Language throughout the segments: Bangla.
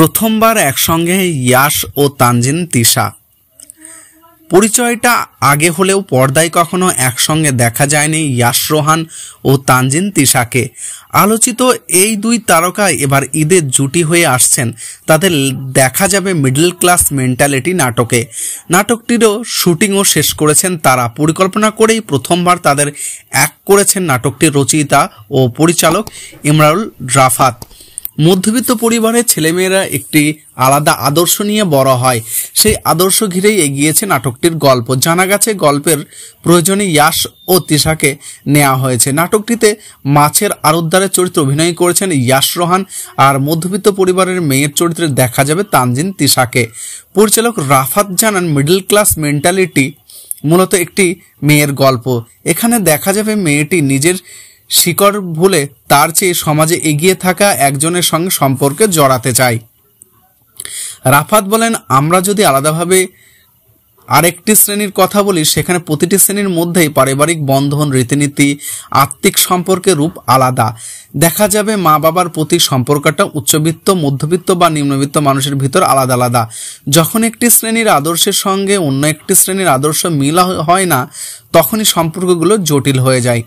প্রথমবার একসঙ্গে ইয়াস ও তানজিন তিশা পরিচয়টা আগে হলেও পর্দায় কখনো একসঙ্গে দেখা যায়নি ইয়াস রোহান ও তানজিন তিশাকে আলোচিত এই দুই তারকা এবার ঈদের জুটি হয়ে আসছেন তাদের দেখা যাবে মিডল ক্লাস মেন্টালিটি নাটকে নাটকটিরও শুটিংও শেষ করেছেন তারা পরিকল্পনা করেই প্রথমবার তাদের এক করেছেন নাটকটির রচয়িতা ও পরিচালক ইমরাউল রাফাত মধ্যবিত্ত পরিবারের ছেলেমেয়েরা একটি আলাদা আদর্শ নিয়ে বড় হয় সেই আদর্শ ঘিরেই এগিয়েছে নাটকটির গল্প জানা গেছে গল্পের প্রয়োজনে ইয়াস ও তিশাকে নেওয়া হয়েছে নাটকটিতে মাছের আরুদ্দারের চরিত্র অভিনয় করেছেন ইয়াস রোহান আর মধ্যবিত্ত পরিবারের মেয়ের চরিত্রে দেখা যাবে তানজিন তিশাকে পরিচালক রাফাত জানান মিডল ক্লাস মেন্টালিটি মূলত একটি মেয়ের গল্প এখানে দেখা যাবে মেয়েটি নিজের শিকড় ভুলে তার চেয়ে সমাজে এগিয়ে থাকা একজনের সঙ্গে সম্পর্কে জড়াতে চাই রাফাত বলেন আমরা যদি আলাদাভাবে আরেকটি শ্রেণীর কথা বলি সেখানে প্রতিটি শ্রেণীর মধ্যেই পারিবারিক বন্ধন রীতিনীতি আত্মিক সম্পর্কের রূপ আলাদা দেখা যাবে মা বাবার প্রতি সম্পর্কটা উচ্চবিত্ত মধ্যবিত্ত বা নিম্নবিত্ত মানুষের ভিতর আলাদা আলাদা যখন একটি শ্রেণীর আদর্শের সঙ্গে অন্য একটি শ্রেণীর আদর্শ মিল হয় না তখনই সম্পর্কগুলো জটিল হয়ে যায়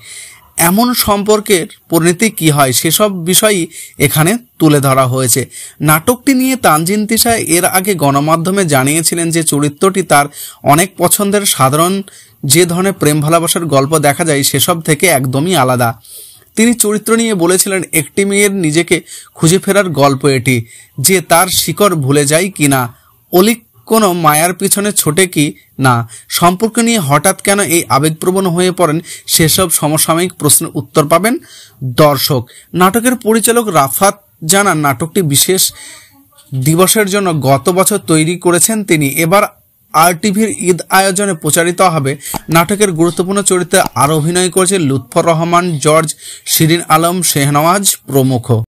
এমন সম্পর্কের পরিণতি কি হয় সেসব বিষয়ই এখানে তুলে ধরা হয়েছে নাটকটি নিয়ে তানজিন তিশা এর আগে গণমাধ্যমে জানিয়েছিলেন যে চরিত্রটি তার অনেক পছন্দের সাধারণ যে ধরনের প্রেম ভালোবাসার গল্প দেখা যায় সেসব থেকে একদমই আলাদা তিনি চরিত্র নিয়ে বলেছিলেন একটি মেয়ের নিজেকে খুঁজে ফেরার গল্প এটি যে তার শিকড় ভুলে যায় কিনা অলিক কোনো মায়ার পিছনে ছোটে কি না সম্পর্ক নিয়ে হঠাৎ কেন এই আবেগপ্রবণ হয়ে পড়েন সেসব সমসাময়িক প্রশ্নের উত্তর পাবেন দর্শক নাটকের পরিচালক রাফাত জানান নাটকটি বিশেষ দিবসের জন্য গত বছর তৈরি করেছেন তিনি এবার আর টিভির ঈদ আয়োজনে প্রচারিত হবে নাটকের গুরুত্বপূর্ণ চরিত্রে আরও অভিনয় করেছে লুৎফর রহমান জর্জ শিরিন আলম শেহনওয়াজ প্রমুখ